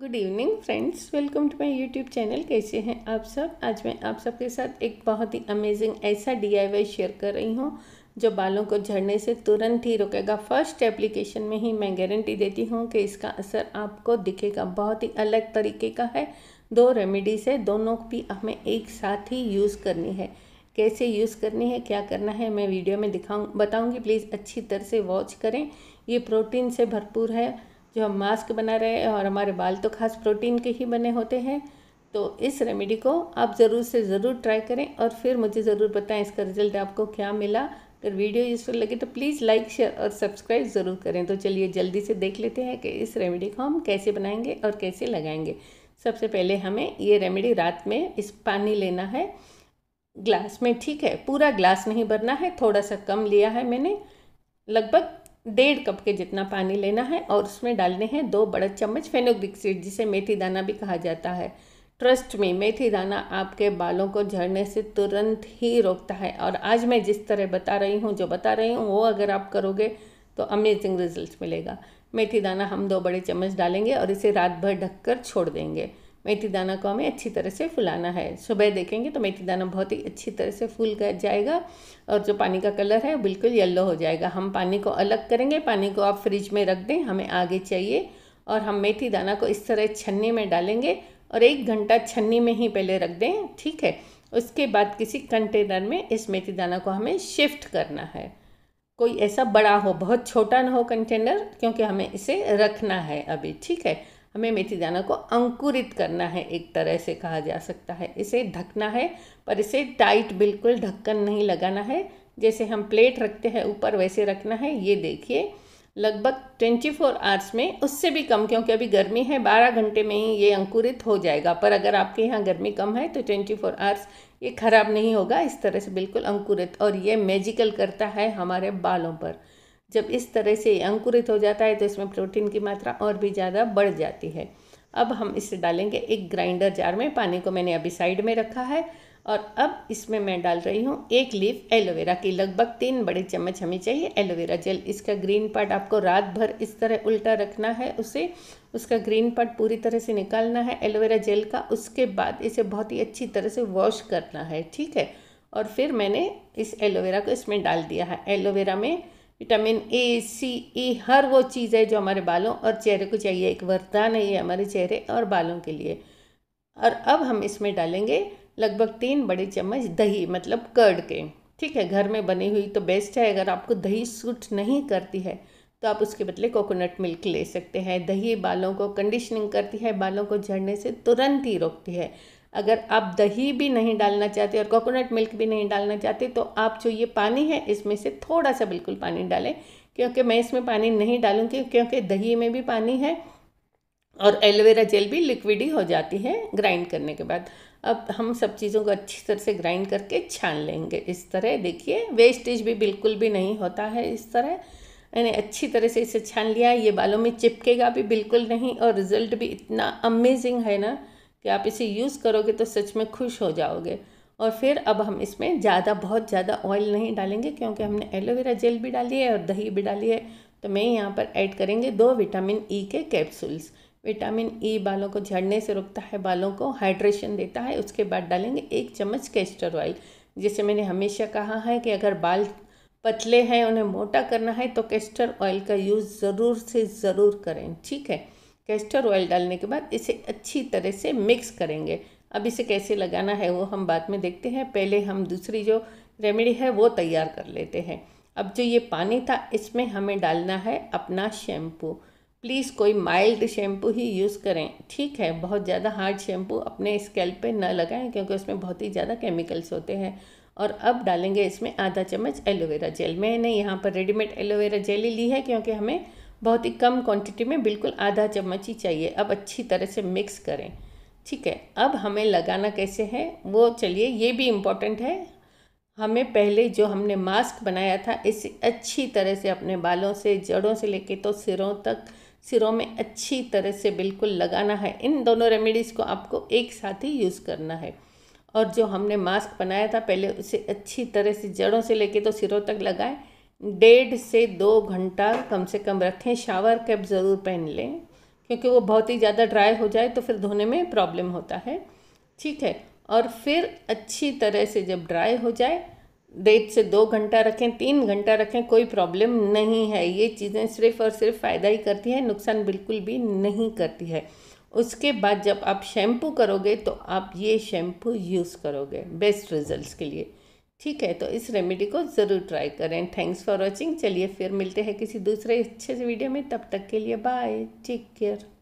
good evening friends welcome to my YouTube channel कैसे हैं आप सब आज मैं आप सबके साथ एक बहुत ही अमेजिंग ऐसा डीआईवाई शेयर कर रही हूँ जो बालों को झड़ने से तुरंत ही रुकेगा फर्स्ट एप्लीकेशन में ही मैं गारंटी देती हूँ कि इसका असर आपको दिखेगा बहुत ही अलग तरीके का है दो रेमेडीज़ है दोनों भी हमें एक साथ ही यूज़ करनी है कैसे यूज़ करनी है क्या करना है मैं वीडियो में दिखाऊँ बताऊँगी प्लीज़ अच्छी तरह से वॉच करें ये प्रोटीन से भरपूर है जो हम मास्क बना रहे हैं और हमारे बाल तो खास प्रोटीन के ही बने होते हैं तो इस रेमेडी को आप ज़रूर से ज़रूर ट्राई करें और फिर मुझे ज़रूर बताएं इसका रिजल्ट आपको क्या मिला अगर वीडियो यूज़फुल लगे तो प्लीज़ लाइक शेयर और सब्सक्राइब ज़रूर करें तो चलिए जल्दी से देख लेते हैं कि इस रेमेडी को हम कैसे बनाएंगे और कैसे लगाएंगे सबसे पहले हमें ये रेमेडी रात में इस पानी लेना है ग्लास में ठीक है पूरा ग्लास नहीं भरना है थोड़ा सा कम लिया है मैंने लगभग डेढ़ कप के जितना पानी लेना है और उसमें डालने हैं दो बड़ा चम्मच फेनोग्रिक सीड जिसे मेथी दाना भी कहा जाता है ट्रस्ट में मेथी दाना आपके बालों को झड़ने से तुरंत ही रोकता है और आज मैं जिस तरह बता रही हूँ जो बता रही हूँ वो अगर आप करोगे तो अमेजिंग रिजल्ट मिलेगा मेथी दाना हम दो बड़े चम्मच डालेंगे और इसे रात भर ढककर छोड़ देंगे मेथी दाना को हमें अच्छी तरह से फुलाना है सुबह देखेंगे तो मेथी दाना बहुत ही अच्छी तरह से फूल कर जाएगा और जो पानी का कलर है बिल्कुल येल्लो हो जाएगा हम पानी को अलग करेंगे पानी को आप फ्रिज में रख दें हमें आगे चाहिए और हम मेथी दाना को इस तरह छन्नी में डालेंगे और एक घंटा छन्नी में ही पहले रख दें ठीक है उसके बाद किसी कंटेनर में इस मेथी दाना को हमें शिफ्ट करना है कोई ऐसा बड़ा हो बहुत छोटा ना हो कंटेनर क्योंकि हमें इसे रखना है अभी ठीक है हमें मेथी दाना को अंकुरित करना है एक तरह से कहा जा सकता है इसे ढकना है पर इसे टाइट बिल्कुल ढक्कन नहीं लगाना है जैसे हम प्लेट रखते हैं ऊपर वैसे रखना है ये देखिए लगभग 24 फोर आवर्स में उससे भी कम क्योंकि अभी गर्मी है 12 घंटे में ही ये अंकुरित हो जाएगा पर अगर आपके यहाँ गर्मी कम है तो 24 फोर आवर्स ये ख़राब नहीं होगा इस तरह से बिल्कुल अंकुरित और ये मैजिकल करता है हमारे बालों पर जब इस तरह से अंकुरित हो जाता है तो इसमें प्रोटीन की मात्रा और भी ज़्यादा बढ़ जाती है अब हम इसे डालेंगे एक ग्राइंडर जार में पानी को मैंने अभी साइड में रखा है और अब इसमें मैं डाल रही हूँ एक लीफ एलोवेरा की लगभग तीन बड़े चम्मच हमें चाहिए एलोवेरा जेल इसका ग्रीन पार्ट आपको रात भर इस तरह उल्टा रखना है उसे उसका ग्रीन पार्ट पूरी तरह से निकालना है एलोवेरा जेल का उसके बाद इसे बहुत ही अच्छी तरह से वॉश करना है ठीक है और फिर मैंने इस एलोवेरा को इसमें डाल दिया है एलोवेरा में vitamin A C E e, हर वो चीज़ है जो हमारे बालों और चेहरे को चाहिए एक वरदान है ये हमारे चेहरे और बालों के लिए और अब हम इसमें डालेंगे लगभग तीन बड़े चम्मच दही मतलब कर्ड के ठीक है घर में बनी हुई तो बेस्ट है अगर आपको दही सूट नहीं करती है तो आप उसके बदले कोकोनट मिल्क ले सकते हैं दही बालों को कंडीशनिंग करती है बालों को झड़ने से तुरंत ही रोकती है अगर आप दही भी नहीं डालना चाहते और कोकोनट मिल्क भी नहीं डालना चाहते तो आप जो ये पानी है इसमें से थोड़ा सा बिल्कुल पानी डालें क्योंकि मैं इसमें पानी नहीं डालूँगी क्योंकि दही में भी पानी है और एलोवेरा जेल भी लिक्विड ही हो जाती है ग्राइंड करने के बाद अब हम सब चीज़ों को अच्छी तरह से ग्राइंड करके छान लेंगे इस तरह देखिए वेस्टेज भी बिल्कुल भी नहीं होता है इस तरह मैंने अच्छी तरह से इसे छान लिया ये बालों में चिपकेगा भी बिल्कुल नहीं और रिज़ल्ट भी इतना अमेजिंग है ना कि आप इसे यूज़ करोगे तो सच में खुश हो जाओगे और फिर अब हम इसमें ज़्यादा बहुत ज़्यादा ऑयल नहीं डालेंगे क्योंकि हमने एलोवेरा जेल भी डाली है और दही भी डाली है तो मैं यहाँ पर ऐड करेंगे दो विटामिन ई e के कैप्सूल्स विटामिन ई e बालों को झड़ने से रोकता है बालों को हाइड्रेशन देता है उसके बाद डालेंगे एक चम्मच कैस्टर ऑयल जिसे मैंने हमेशा कहा है कि अगर बाल पतले हैं उन्हें मोटा करना है तो कैस्टर ऑयल का यूज़ ज़रूर से ज़रूर करें ठीक है कैस्टर ऑयल डालने के बाद इसे अच्छी तरह से मिक्स करेंगे अब इसे कैसे लगाना है वो हम बाद में देखते हैं पहले हम दूसरी जो रेमेडी है वो तैयार कर लेते हैं अब जो ये पानी था इसमें हमें डालना है अपना शैम्पू प्लीज़ कोई माइल्ड शैम्पू ही यूज़ करें ठीक है बहुत ज़्यादा हार्ड शैम्पू अपने स्केल पे न लगाएं क्योंकि उसमें बहुत ही ज़्यादा केमिकल्स होते हैं और अब डालेंगे इसमें आधा चम्मच एलोवेरा जेल मैंने यहाँ पर रेडीमेड एलोवेरा जेल ही ली है क्योंकि हमें बहुत ही कम क्वांटिटी में बिल्कुल आधा चम्मच ही चाहिए अब अच्छी तरह से मिक्स करें ठीक है अब हमें लगाना कैसे है वो चलिए ये भी इम्पोर्टेंट है हमें पहले जो हमने मास्क बनाया था इसे अच्छी तरह से अपने बालों से जड़ों से लेके तो सिरों तक सिरों में अच्छी तरह से बिल्कुल लगाना है इन दोनों रेमेडीज़ को आपको एक साथ ही यूज़ करना है और जो हमने मास्क बनाया था पहले उसे अच्छी तरह से जड़ों से लेके तो सिरों तक लगाएं डेढ़ से दो घंटा कम से कम रखें शावर कैप ज़रूर पहन लें क्योंकि वो बहुत ही ज़्यादा ड्राई हो जाए तो फिर धोने में प्रॉब्लम होता है ठीक है और फिर अच्छी तरह से जब ड्राई हो जाए डेढ़ से दो घंटा रखें तीन घंटा रखें कोई प्रॉब्लम नहीं है ये चीज़ें सिर्फ और सिर्फ फ़ायदा ही करती है नुकसान बिल्कुल भी नहीं करती है उसके बाद जब आप शैम्पू करोगे तो आप ये शैम्पू यूज़ करोगे बेस्ट रिजल्ट्स के लिए ठीक है तो इस रेमेडी को ज़रूर ट्राई करें थैंक्स फॉर वॉचिंग चलिए फिर मिलते हैं किसी दूसरे अच्छे से वीडियो में तब तक के लिए बाय टेक केयर